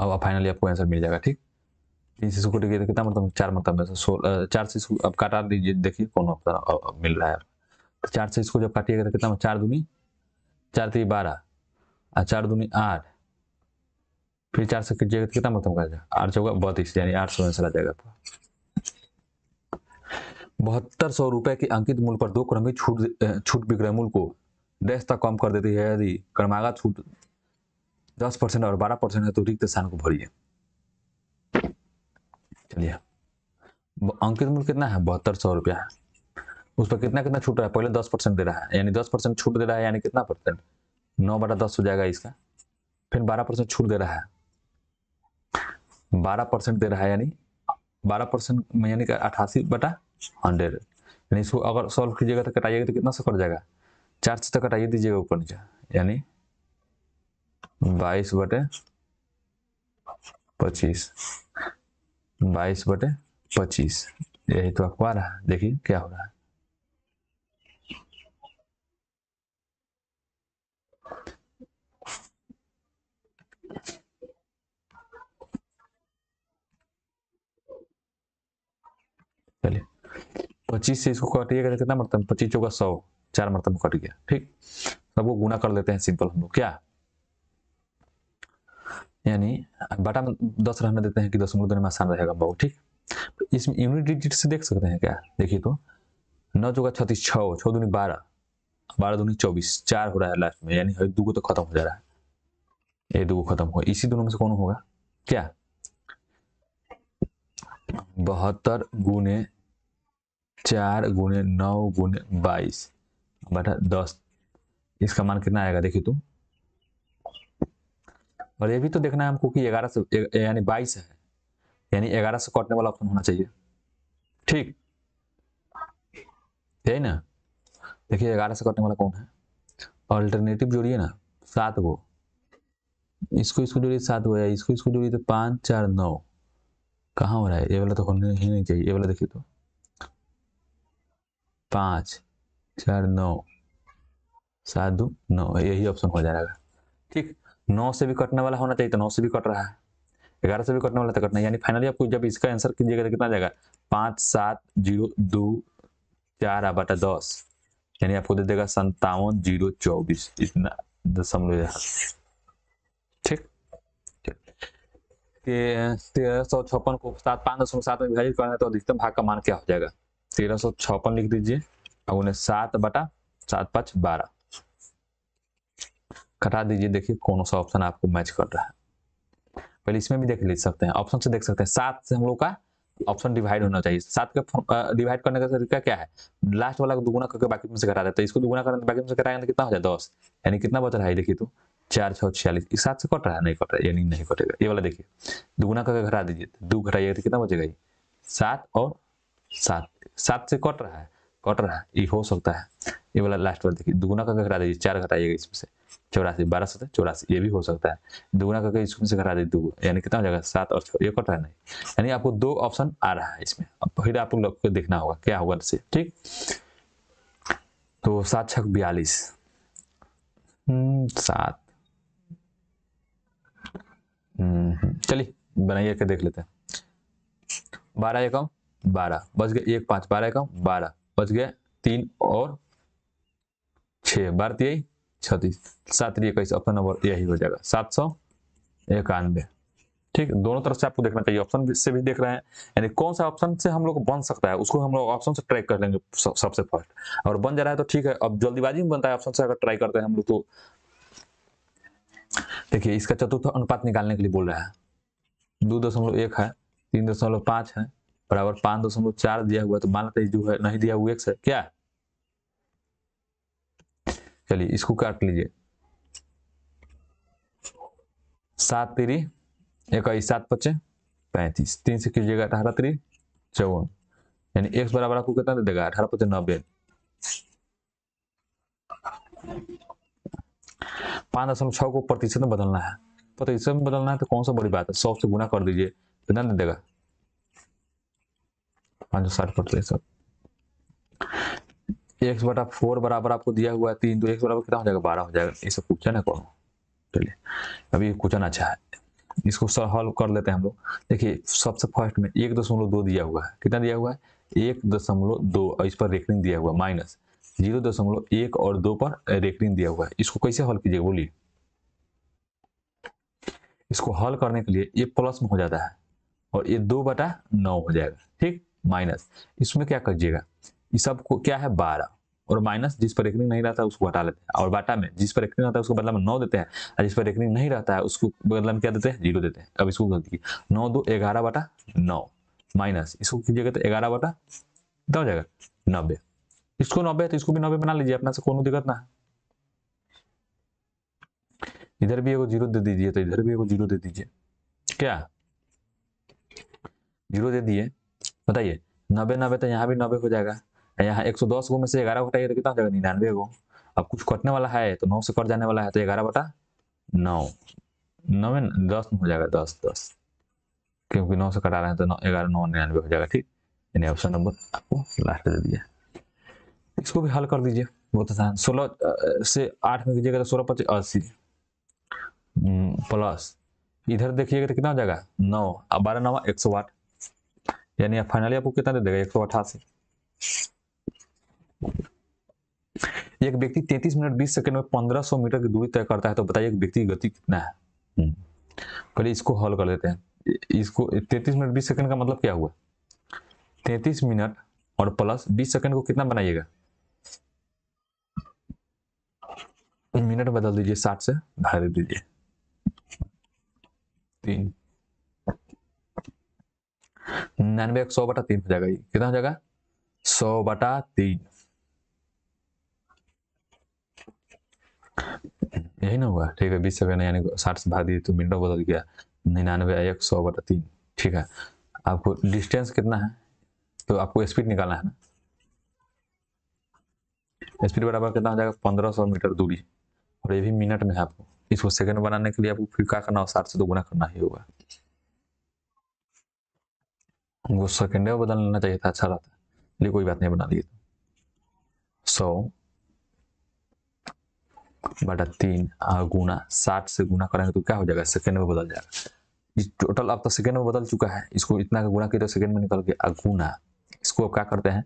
अब आप फाइनली आपको आंसर मिल जाएगा ठीक तीन से इसको कितना मतलब चार मतलब सोलह चार से इसको आप काटा दीजिए देखिए कौन आपका मिल रहा है तो चार से इसको जब काटिएगा तो कितना चार दूनी चार तीन बारह और चार दूनी आठ फिर चार से कीजिएगा तो कितना मतलब आठ चौका बत्तीस यानी आठ सौ आंसर आ जाएगा आपका बहत्तर सौ रुपए के अंकित मूल्य पर दो क्रमिक छूट छूट विक्रय मूल्य को दस तक कम कर देती है यदि क्रमागत छूट दस परसेंट और बारह परसेंट है तो रिक्त स्थान को भरिए चलिए अंकित मूल्य कितना है बहत्तर सौ रुपया है उस पर कितना कितना छूट रहा है पहले दस परसेंट दे रहा है यानी दस परसेंट छूट दे रहा है यानी कितना परसेंट नौ बटा दस हो जाएगा इसका फिर बारह परसेंट छूट दे रहा है बारह परसेंट दे रहा है यानी बारह परसेंट यानी अठासी बटा हंड्रेड यानी इसको अगर सॉल्व कीजिएगा तो कटाइएगा तो कितना से कट जाएगा चार से तो कटाइए दीजिएगा ऊपर नीचे यानी बाईस बटे पच्चीस बाईस बटे पच्चीस यही तो आपको आ रहा है देखिए क्या हो रहा है पच्चीस से इसको काटिएगा कितना मरतम पच्चीस चौका सौ चार मरतम कट गया ठीक सबको गुना कर लेते हैं सिंपल हम लोग क्या यानी बाटा में दस रहने देते हैं कि दस में आसान रहेगा बहुत ठीक इसमें यूनिट डिजिट से देख सकते हैं क्या देखिए तो नौ चौका छत्तीस छः छः दूनी बारह बारह दूनी चौबीस चार हो रहा है लास्ट में यानी हर दो तो खत्म हो जा रहा है ये दो खत्म हो इसी दोनों में से कौन होगा क्या बहत्तर गुने चार गुने नौ गुणे बाईस बटा दस इसका मान कितना आएगा देखिए तुम और ये भी तो देखना है हमको कि ग्यारह सौ यानी बाईस है यानी ग्यारह सौ कटने वाला ऑप्शन होना चाहिए ठीक है ना देखिए ग्यारह से कटने वाला कौन है अल्टरनेटिव जोड़िए ना सात गो इसको इसको जोड़िए सात गो या इसको इसको जोड़िए तो पाँच चार नौ कहाँ हो रहा है ये वाला तो होने ही नहीं चाहिए ये वाला देखिए तो पाँच चार नौ सात दो नौ यही ऑप्शन हो जाएगा ठीक नौ से भी कटने वाला होना चाहिए तो नौ से भी कट रहा है ग्यारह से भी कटने वाला तो कटना यानी फाइनली आपको जब इसका आंसर कीजिएगा तो कितना जाएगा पांच सात जीरो दो चार बटा दस यानी आपको दे देगा संतावन जीरो चौबीस इतना दशमलव ठीक तेरह सौ छप्पन को सात पांच दशमलव सात में विभाजित करना है तो अधिकतम भाग का मान क्या हो जाएगा तेरह सौ छप्पन लिख दीजिए और उन्हें सात बटा सात पाँच बारह घटा दीजिए देखिए कौन सा ऑप्शन आपको मैच कर रहा है पहले इसमें भी देख ले सकते हैं ऑप्शन से देख सकते हैं सात से हम लोग का ऑप्शन डिवाइड होना चाहिए सात का डिवाइड करने का तरीका क्या है लास्ट वाला को दुगुना करके बाकी में से घटा देते है इसको दुगुना करने बाकी में से घटाएंगे तो कितना हो जाए दस यानी कितना बच रहा है देखिए तो चार छः छियालीस इस सात से कट रहा है नहीं कट रहा है यानी नहीं कटेगा ये वाला देखिए दुगुना करके घटा दीजिए दो घटाइए तो कितना बचेगा ये सात और सात सात से कट रहा है कट रहा है ये हो सकता है ये वाला लास्ट वाला देखिए दुगुना करके घटा दीजिए चार घटाइएगा इसमें से चौरासी बारह सौ चौरासी ये भी हो सकता है दुगुना करके इसमें से घटा दीजिए दो यानी कितना हो जाएगा सात और छः ये कट रहा है नहीं यानी आपको दो ऑप्शन आ रहा है इसमें अब फिर आप लोग को देखना होगा क्या होगा इससे ठीक तो सात छक बयालीस हम्म, सात हम्म, हम्म, चलिए बनाइए के देख लेते हैं बारह एकम बारह बच गए एक पांच बारह का बारह बच गए तीन और छह बारह तेई छत्तीस सात इक्कीस ऑप्शन नंबर यही हो जाएगा सात सौ इक्यानवे ठीक दोनों तरफ से आपको देखना चाहिए ऑप्शन से भी देख रहे हैं यानी कौन सा ऑप्शन से हम लोग बन सकता है उसको हम लोग ऑप्शन से ट्राई कर लेंगे सबसे फर्स्ट और बन जा रहा है तो ठीक है अब जल्दीबाजी में बनता है ऑप्शन से अगर ट्राई करते हैं हम लोग तो देखिए इसका चतुर्थ अनुपात निकालने के लिए बोल रहा है दो दशमलव एक है तीन दशमलव पांच है बराबर पांच दशमलव चार दिया हुआ तो मान लेते जो है नहीं दिया हुआ एक से क्या चलिए इसको काट लीजिए सात तेरी इक्कीस सात पच्चे पैंतीस तीन से कीजिएगा अठारह तेरी चौवन यानी एक बराबर आपको कितना दे देगा अठारह पच्चे नब्बे पांच दशमलव छ को प्रतिशत में बदलना है प्रतिशत में बदलना है तो कौन सा बड़ी बात है सौ से गुना कर दीजिए कितना दे देगा आंसर फर्टिलाइजर एक्स बटा फोर बराबर आपको दिया हुआ है तीन तो एक्स बराबर कितना हो जाएगा बारह हो जाएगा ये सब क्वेश्चन है कौन चलिए अभी क्वेश्चन अच्छा है इसको हल कर लेते हैं हम लोग देखिए सबसे फर्स्ट में एक दशमलव दो दिया हुआ है कितना दिया हुआ है एक दशमलव दो और इस पर रेकरिंग दिया हुआ माइनस जीरो दशमलव एक और दो पर रेकरिंग दिया हुआ है इसको कैसे हल कीजिएगा बोलिए इसको हल करने के लिए ये प्लस में हो जाता है और ये दो बटा नौ हो जाएगा ठीक माइनस इसमें क्या कर करिएगा इस सबको क्या है बारह और माइनस जिस पर रेकनिंग नहीं रहता है उसको हटा लेते हैं और बाटा में जिस पर रेकनिंग रहता है उसको बदला मतलब में नौ देते हैं और जिस पर रेकनिंग नहीं रहता है उसको बदला मतलब में क्या देते हैं जीरो देते हैं अब इसको गलती की नौ दो ग्यारह बाटा नौ माइनस इसको कीजिएगा तो ग्यारह बाटा कितना हो जाएगा नब्बे इसको नब्बे है तो इसको भी नब्बे बना लीजिए अपना से कोई दिक्कत ना इधर भी एगो जीरो दे दीजिए तो इधर भी एगो जीरो दे दीजिए क्या जीरो दे दिए बताइए नब्बे नब्बे तो यहाँ भी नब्बे हो जाएगा यहाँ एक सौ दस गो में से ग्यारह घटाइए तो कितना हो जाएगा निन्यानवे गो अब कुछ कटने वाला है तो नौ से कट जाने वाला है तो ग्यारह बटा नौ नौ में दस हो जाएगा दस दस क्योंकि नौ से कटा रहे हैं तो नौ ग्यारह नौ निन्यानवे हो जाएगा ठीक यानी ऑप्शन नंबर आपको लास्ट दे दिया इसको भी हल कर दीजिए बहुत तो आसान सोलह से आठ में कीजिएगा तो सोलह पच्चीस अस्सी प्लस हम्म, इधर देखिएगा तो कितना हो जाएगा नौ बारह नवा एक सौ आठ यानी फाइनली आपको कितना दे देगा एक सौ अठासी एक व्यक्ति 33 मिनट 20 सेकंड में 1500 मीटर की दूरी तय करता है तो बताइए एक व्यक्ति की गति कितना है हम्म। पहले इसको हल कर लेते हैं इसको 33 मिनट 20 सेकंड का मतलब क्या हुआ 33 मिनट और प्लस 20 सेकंड को कितना बनाइएगा मिनट बदल दीजिए साठ से भाग दीजिए तीन निन्यानवे एक सौ बटा तीन हो जाएगा कितना हो जाएगा सौ बटा तीन यही ना हुआ ठीक है बीस से यानी साठ से भाग दिए तो मिनटों बदल गया निन्यानवे एक सौ बटा तीन ठीक है आपको डिस्टेंस कितना है तो आपको स्पीड निकालना है ना स्पीड बराबर कितना हो जाएगा पंद्रह सौ मीटर दूरी और ये भी मिनट में है आपको इसको सेकंड बनाने के लिए आपको फिर क्या करना हो साठ से दो गुना करना ही होगा गुस्सा सेकेंड में बदल लेना चाहिए था अच्छा रहता है कोई बात नहीं बना दी सौ बटा तीन गुना साठ से गुना करेंगे तो क्या हो जाएगा सेकेंड में बदल जाएगा टोटल अब तो सेकेंड में बदल चुका है इसको इतना का गुना किया तो सेकेंड में निकल गया गुना इसको अब क्या करते हैं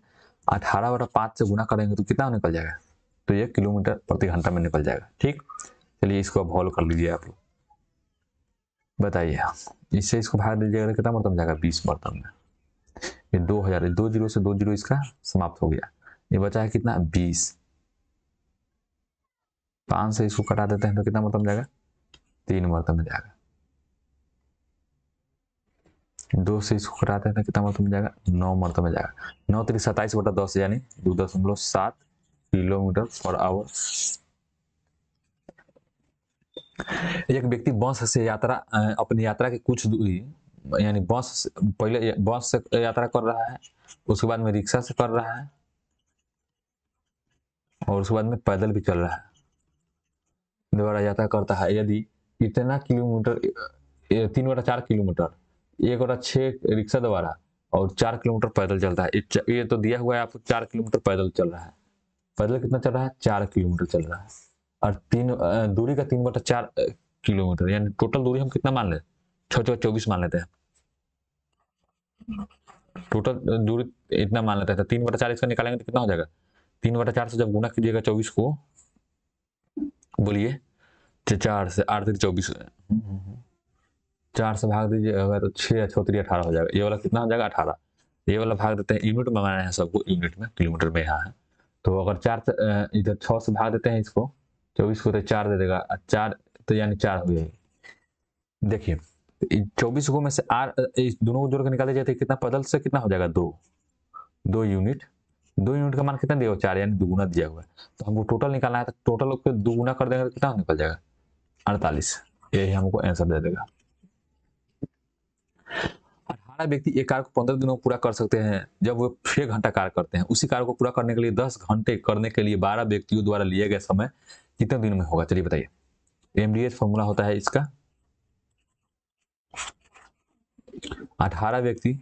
अठारह बटा पाँच से गुना करेंगे तो कितना निकल जाएगा तो ये किलोमीटर प्रति घंटा में निकल जाएगा ठीक चलिए इसको अब हॉल कर लीजिए आप लोग बताइए इससे इसको भाग दीजिएगा तो कितना बर्तन जाएगा बीस बर्तन में ये दो हजार दो जीरो से दो जीरो इसका समाप्त हो गया ये बचा है कितना बीस पांच से इसको कटा देते हैं तो कितना मरतम जाएगा तीन मरतम जाएगा दो से इसको कटाते हैं तो कितना मरतम जाएगा नौ में जाएगा नौ तीन सत्ताईस बटा दस यानी दो दशमलव सात किलोमीटर पर आवर एक व्यक्ति बस से यात्रा अपनी यात्रा के कुछ दूरी यानी बस पहले बस से यात्रा कर रहा है उसके बाद में रिक्शा से कर रहा है और उसके बाद में पैदल भी चल रहा है द्वारा यात्रा करता है यदि इतना किलोमीटर तीन बटा चार किलोमीटर एक बटा छः रिक्शा द्वारा और चार किलोमीटर पैदल चलता है ये तो दिया हुआ है आपको चार किलोमीटर पैदल चल रहा है पैदल कितना चल रहा है चार किलोमीटर चल रहा है और तीन दूरी का तीन बटा चार किलोमीटर यानी टोटल दूरी हम कितना मान लें छः चौ चौबीस मान लेते हैं टोटल दूरी इतना मान लेते हैं तो तीन बटा चालीस का निकालेंगे तो कितना हो जाएगा तीन बटा चार से जब गुना कीजिएगा चौबीस को बोलिए तो चार से आठ तीन चौबीस चार से भाग दीजिए अगर तो छः छोत्री अठारह हो जाएगा ये वाला कितना हो जाएगा अठारह ये वाला भाग देते हैं यूनिट में माना है सबको यूनिट में किलोमीटर में यहाँ है तो अगर चार इधर छः से भाग देते हैं इसको चौबीस को तो चार दे देगा चार तो यानी चार हो जाएगी देखिए चौबीस को में से आर दोनों को जोड़कर निकाल दिया जाते तो कितना पदल से कितना हो जाएगा दो दो यूनिट दो यूनिट का मान कितना दिया हुआ चार यानी दोगुना दिया हुआ है तो हमको टोटल निकालना है तो टोटल को कर देंगे तो कितना निकल जाएगा अड़तालीस यही हमको आंसर दे देगा अठारह व्यक्ति एक कार्य को पंद्रह दिनों में पूरा कर सकते हैं जब वो छह घंटा कार्य करते हैं उसी कार्य को पूरा करने के लिए दस घंटे करने के लिए बारह व्यक्तियों द्वारा लिए गए समय कितने दिन में होगा चलिए बताइए एमडीएच फॉर्मूला होता है इसका अठारह व्यक्ति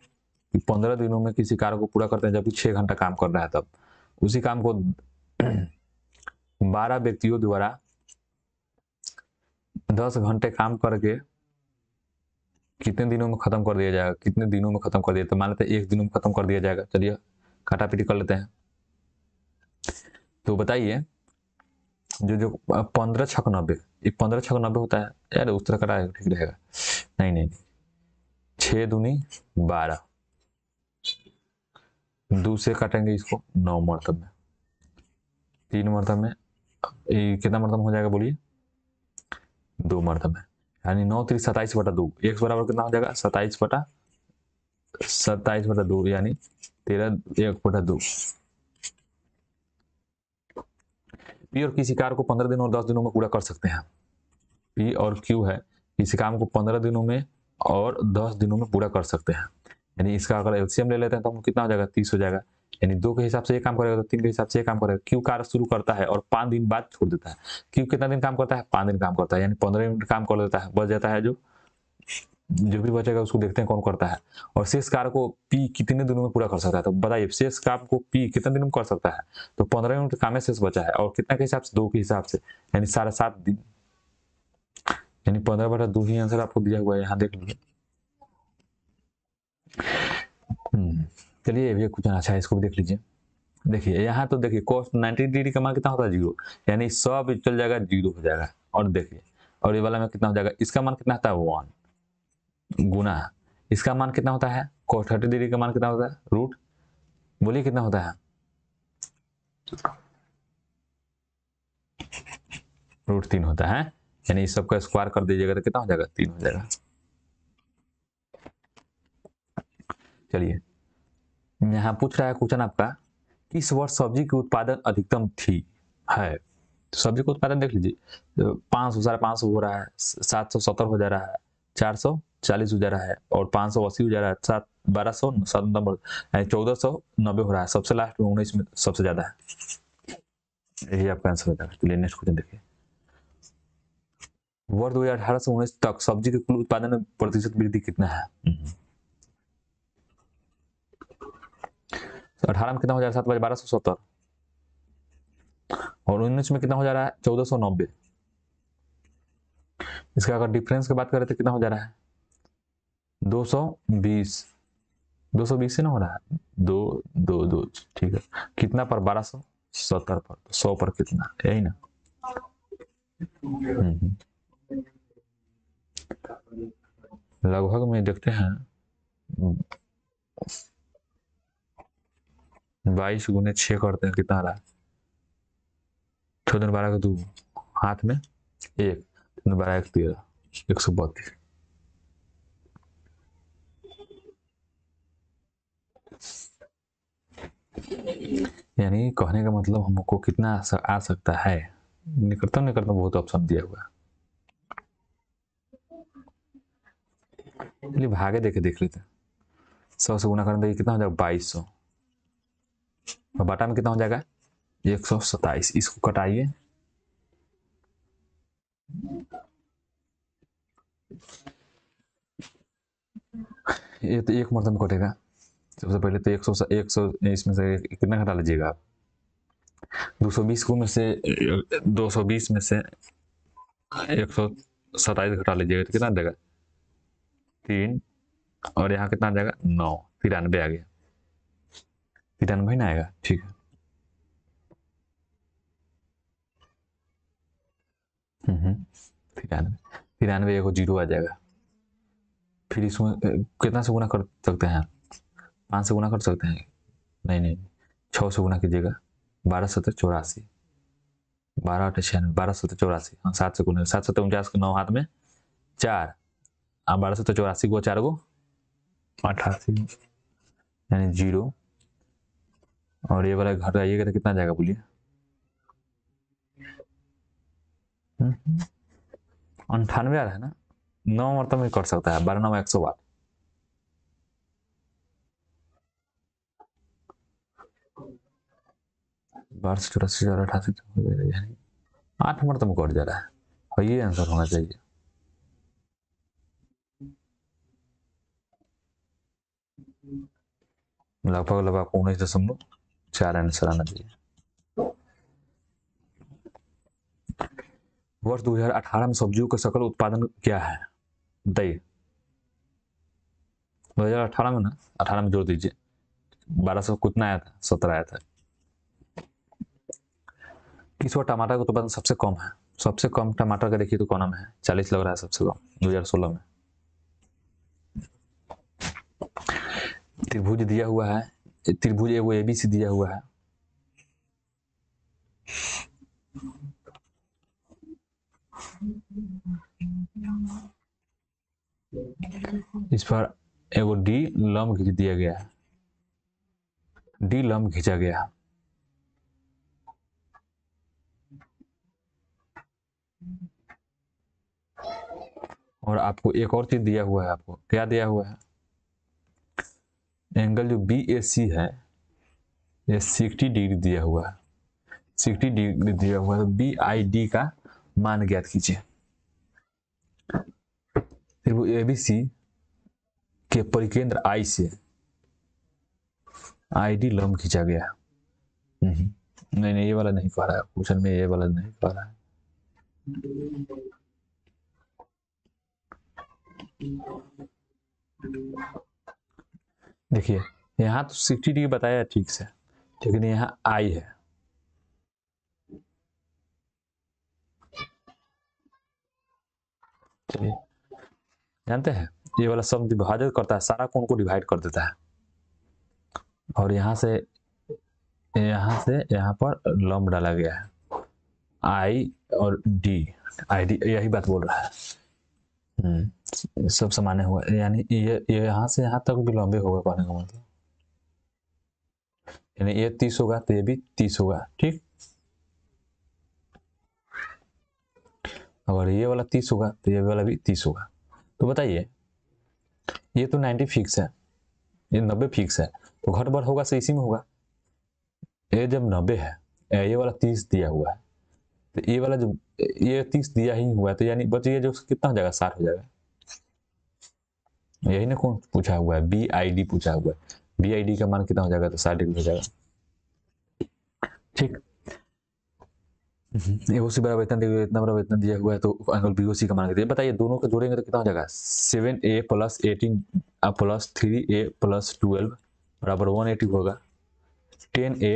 पंद्रह दिनों में किसी कार्य को पूरा करते हैं जबकि छह घंटा काम कर रहा है तब उसी काम को बारह व्यक्तियों द्वारा दस घंटे काम करके कितने दिनों में खत्म कर दिया जाएगा कितने दिनों में खत्म कर दिया तो मान लेते हैं एक दिनों में खत्म कर दिया जाएगा चलिए काटा कर लेते हैं तो बताइए जो जो पंद्रह छक नब्बे ये पंद्रह छक नब्बे होता है यार उस तरह का ठीक रहेगा नहीं नहीं छह दुनी बारह दूसरे काटेंगे इसको नौ मरतब में तीन मरतब में कितना मरतब हो जाएगा बोलिए दो मरतब में यानी नौ त्री सताइस बटा दो एक बराबर कितना हो जाएगा सताइस बटा सताइस बटा दो यानी तेरह एक बटा दो पी और किसी कार्य को पंद्रह दिन और दस दिनों में पूरा कर सकते हैं पी और क्यू है किसी काम को पंद्रह दिनों में और दस दिनों में पूरा कर सकते हैं यानी इसका अगर एल्सियम ले लेते हैं तो हम कितना हो जाएगा तीस हो जाएगा यानी दो के हिसाब से ये काम करेगा तो तीन के हिसाब से ये काम करेगा क्यों कार्य शुरू करता है और पाँच दिन बाद छोड़ देता है क्यों कितना दिन काम करता है पाँच दिन काम करता है यानी पंद्रह मिनट काम कर लेता है बच जाता है जो जो भी बचेगा उसको देखते हैं कौन करता है और शेष कार्य को पी कितने दिनों में पूरा कर सकता है तो बताइए शेष काम को पी कितने दिनों में कर सकता है तो पंद्रह मिनट काम में शेष बचा है और कितना के हिसाब से दो के हिसाब से यानी साढ़े सात दिन यानी पंद्रह बटा दो ही आंसर आपको दिया हुआ है यहाँ देख लीजिए हम्म, चलिए ये भी कुछ अच्छा है इसको भी देख लीजिए देखिए यहाँ तो देखिए कॉस नाइन्टी डिग्री का मान कितना होता है जीरो यानी सब चल जाएगा जीरो हो जाएगा और देखिए और ये वाला में कितना हो जाएगा इसका मान कितना होता है वन गुना इसका मान कितना होता है कॉस थर्टी डिग्री का मान कितना होता है रूट बोलिए कितना होता है रूट तीन होता है यानी इस सबका स्क्वायर कर दीजिएगा तो कितना हो जाएगा तीन हो जाएगा चलिए यहाँ पूछ रहा है क्वेश्चन आपका किस वर्ष सब्जी की उत्पादन अधिकतम थी है तो सब्जी का उत्पादन देख लीजिए तो पाँच सौ साढ़े पाँच सौ हो रहा है सात सौ सत्तर हो जा रहा है चार सौ चालीस हो जा रहा है और पाँच सौ अस्सी हो जा रहा है सात बारह सौ सात नंबर चौदह सौ नब्बे हो रहा है सबसे लास्ट में उन्नीस में सबसे ज्यादा है यही आपका आंसर हो जाएगा चलिए नेक्स्ट क्वेश्चन देखिए वर्ष दो हजार अठारह से उन्नीस तक सब्जी के कुल उत्पादन में प्रतिशत वृद्धि कितना है तो अठारह में कितना हो जा रहा है सात बजे बारह सौ सत्तर और उन्नीस में कितना हो जा रहा है चौदह सौ नब्बे इसका अगर डिफरेंस की बात करें तो कितना हो जा रहा है दो सौ बीस दो सौ बीस से ना हो रहा है दो दो दो ठीक है कितना पर बारह सौ सत्तर पर तो सौ पर कितना यही ना हम्म, हम्म। लगभग में देखते हैं बाईस गुने छ करते हैं कितना रहा छः दिन बारह का दो हाथ में एक दिन बारह एक तेरह एक सौ बत्तीस यानी कहने का मतलब हमको कितना आ सकता है निकटतम निकटतम बहुत ऑप्शन दिया हुआ है चलिए भागे देखे देख लेते हैं सौ से गुना करने कितना हो जाएगा बाईस सौ और बाटा में कितना हो जाएगा एक सौ सत्ताईस इसको कटाइए ये तो एक मरतम कटेगा सबसे पहले तो एक सौ एक सौ इसमें से कितना घटा लीजिएगा आप दो सौ बीस को में से दो सौ बीस में से एक सौ सत्ताईस घटा लीजिएगा तो कितना देगा तीन और यहाँ कितना आ जाएगा नौ तिरानबे आ गया तिरानबे ना आएगा ठीक है हम्म, तिरानवे तिरानवे एक जीरो आ जाएगा फिर इसमें कितना से गुना कर सकते हैं पाँच से गुना कर सकते हैं नहीं नहीं छः से गुना कीजिएगा बारह सत्रह चौरासी बारह अठे छियानवे बारह सत्रह चौरासी हाँ सात से गुना सात सत्तर उनचास के नौ हाथ में चार आप बारह सौ तो चौरासी को चार को अठासी यानी जीरो और ये वाला घर आइएगा तो कितना जाएगा बोलिए हम्म। अंठानवे आ रहा है ना नौ मरतब तो में कर सकता है बारह नौ एक सौ बार बारह सौ चौरासी अठासी तो आठ मरतम कट जा रहा है ये आंसर होना चाहिए लगभग लगभग उन्नीस दशमलव चार आंसर आना चाहिए वर्ष 2018 में सब्जियों का सकल उत्पादन क्या है दही 2018 में ना 18 में जोड़ दीजिए 1200 कितना आया था 17 आया था किस बार टमाटर का उत्पादन सबसे कम है सबसे कम टमाटर का देखिए तो कौन में है चालीस लग रहा है सबसे कम 2016 में त्रिभुज दिया हुआ है त्रिभुज एगो ए बी सी दिया हुआ है इस पर एगो डी लम खींच दिया गया है डी लम खींचा गया है और आपको एक और चीज दिया हुआ है आपको क्या दिया हुआ है एंगल जो बी ए सी है ये सिक्सटी डिग्री दिया हुआ है सिक्सटी डिग्री दिया हुआ है बी आई डी का मान ज्ञात कीजिए फिर वो ए बी सी के परिकेंद्र आई से आई डी लम खींचा गया नहीं नहीं ये वाला नहीं पा रहा है क्वेश्चन में ये वाला नहीं पा रहा है देखिए यहाँ तो सिक्सटी डिग्री बताया ठीक से लेकिन यहाँ आई है जानते हैं ये वाला शब्द विभाजित करता है सारा कोण को डिवाइड कर देता है और यहाँ से यहाँ से यहाँ पर लम्ब डाला गया है आई और डी आई डी यही बात बोल रहा है सब सामान्य हुआ यानी ये ये यहाँ से यहाँ तक भी लंबे होगा पानी का मतलब यानी ये तीस होगा तो ये भी तीस होगा ठीक अगर ये वाला तीस होगा तो ये वाला भी तीस होगा तो बताइए ये तो नाइन्टी फिक्स है ये नब्बे फिक्स है तो घट बढ़ होगा से तो इसी में होगा ये जब नब्बे है ये वाला तीस दिया हुआ है तो ये वाला जो ये तीस दिया ही हुआ है तो यानी बच ये जो कितना हो जाएगा साठ हो जाएगा यही ना कौन पूछा हुआ है बी आई डी पूछा हुआ है बी आई डी का मान कितना हो जाएगा तो साठ डिग्री हो जाएगा ठीक एओसी हम्म, बराबर इतना दिया इतना बराबर इतना दिया हुआ है तो एंगल बी ओ सी का मान कितना बताइए दोनों को जोड़ेंगे तो कितना हो जाएगा seven a plus eighteen plus three a plus twelve बराबर वन एटी होगा टेन ए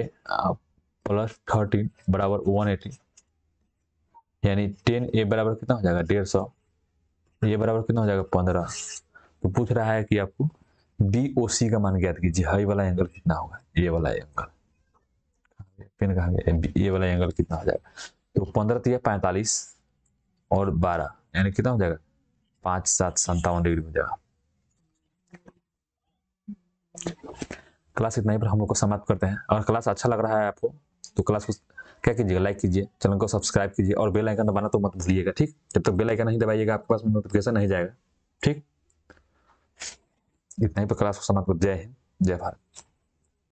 प्लस थर्टीन बराबर वन एटी यानी टेन ए बराबर कितना हो जाएगा डेढ़ सौ ये बराबर कितना हो जाएगा पंद्रह तो पूछ रहा है कि आपको बी ओ सी का मान ज्ञात कीजिए हाई वाला एंगल कितना होगा ये वाला एंगल पेन कहा ये वाला एंगल कितना हो जाएगा तो पंद्रह तीन पैंतालीस और बारह यानी कितना हो जाएगा पांच सात सत्तावन डिग्री हो जाएगा क्लास इतना ही पर हम लोग को समाप्त करते हैं अगर क्लास अच्छा लग रहा है आपको तो क्लास को क्या कीजिएगा लाइक कीजिए चैनल को सब्सक्राइब कीजिए और बेल आइकन दबाना तो मत भूलिएगा ठीक जब तक बेल आइकन नहीं दबाइएगा आपके पास नोटिफिकेशन नहीं जाएगा ठीक इतना ही पर क्लास को समाप्त जय हिंद जय भारत